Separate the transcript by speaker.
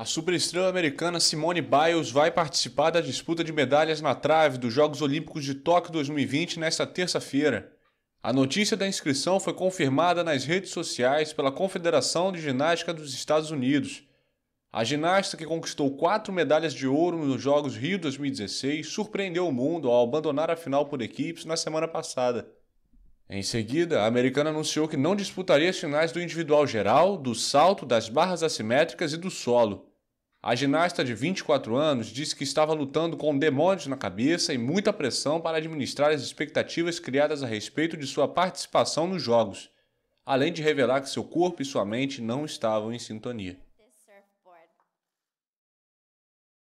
Speaker 1: A superestrela americana Simone Biles vai participar da disputa de medalhas na trave dos Jogos Olímpicos de Tóquio 2020 nesta terça-feira. A notícia da inscrição foi confirmada nas redes sociais pela Confederação de Ginástica dos Estados Unidos. A ginasta que conquistou quatro medalhas de ouro nos Jogos Rio 2016 surpreendeu o mundo ao abandonar a final por equipes na semana passada. Em seguida, a americana anunciou que não disputaria as finais do individual geral, do salto, das barras assimétricas e do solo. A ginasta de 24 anos disse que estava lutando com demônios na cabeça e muita pressão para administrar as expectativas criadas a respeito de sua participação nos Jogos, além de revelar que seu corpo e sua mente não estavam em sintonia.